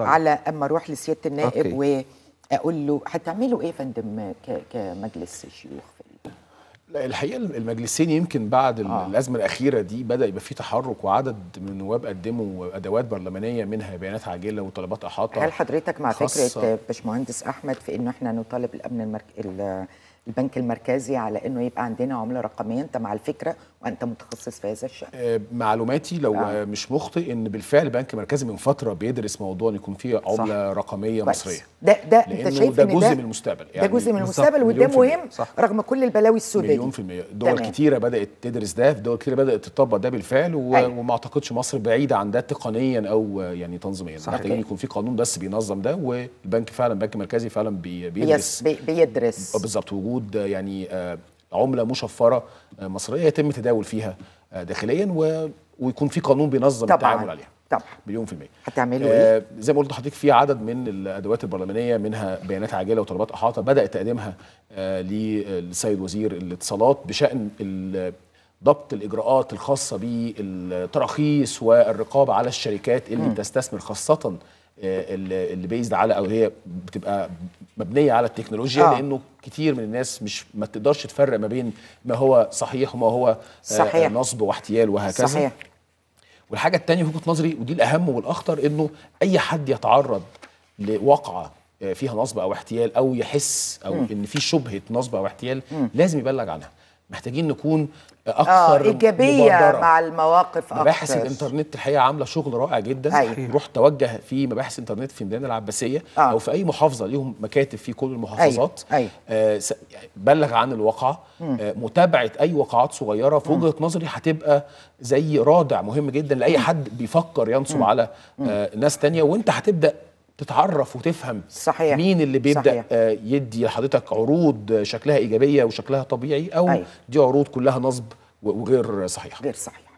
على اما اروح لسياده النائب أوكي. واقول له هتعملوا ايه يا فندم كمجلس الشيوخ لا الحقيقه المجلسين يمكن بعد آه. الازمه الاخيره دي بدا يبقى في تحرك وعدد من النواب قدموا ادوات برلمانيه منها بيانات عاجله وطلبات احاطه هل حضرتك مع فكره باشمهندس احمد في انه احنا نطالب الامن المرك... البنك المركزي على انه يبقى عندنا عمله رقميه انت مع الفكره وانت متخصص في هذا الشان آه، معلوماتي لو نعم. آه. مش مخطئ ان بالفعل بنك مركزي من فتره بيدرس موضوع ان يكون فيه عمله صح. رقميه بس. مصريه ده ده انت شايف ده إن جزء من المستقبل يعني ده جزء يعني من المستقبل وده مهم صح. رغم كل البلاوي السوداني مليون في المية دول تمام. كتيره بدات تدرس ده دول كتيره بدات تطبق ده بالفعل و... وما اعتقدش مصر بعيده عن ده تقنيا او يعني تنظيميا محتاجين يكون في قانون بس بينظم ده والبنك فعلا بنك مركزي فعلا بي... بيدرس بيدرس بالظبط وجود يعني آه، عمله مشفره مصريه يتم تداول فيها داخليا و... ويكون في قانون بينظم التعامل عليها طبعا مليون في المية هتعملوا آه ايه؟ زي ما قلت لحضرتك في عدد من الادوات البرلمانيه منها بيانات عاجله وطلبات احاطه بدا تقديمها آه للسيد وزير الاتصالات بشان ضبط الاجراءات الخاصه بالتراخيص والرقابه على الشركات اللي م. بتستثمر خاصه آه، اللي بيزد على او هي بتبقى مبنيه على التكنولوجيا آه. لانه كتير من الناس مش ما تقدرش تفرق ما بين ما هو صحيح وما هو آه، صحيح. آه نصب واحتيال وهكذا صحيح. والحاجه الثانيه في وجهه نظري ودي الاهم والاخطر انه اي حد يتعرض لواقعه آه، فيها نصب او احتيال او يحس او م. ان في شبهه نصب او احتيال م. لازم يبلغ عنها محتاجين نكون آه، اكثر آه ايجابيه مبادرة. مع المواقف اكثر مباحث الانترنت الحقيقه عامله شغل رائع جدا أيوة. روح توجه في مباحث انترنت في ميدان العباسيه آه. او في اي محافظه ليهم مكاتب في كل المحافظات أيوة. أيوة. آه يعني بلغ عن الواقعه آه متابعه اي وقعات صغيره في وجهه نظري هتبقى زي رادع مهم جدا لاي حد بيفكر ينصب على آه ناس تانية وانت هتبدا تتعرف وتفهم صحيح. مين اللي بيبدا صحيح. آه، يدي لحضرتك عروض شكلها ايجابيه وشكلها طبيعي او أي. أيوة. دي عروض كلها نصب وغير صحيحه غير صحيحه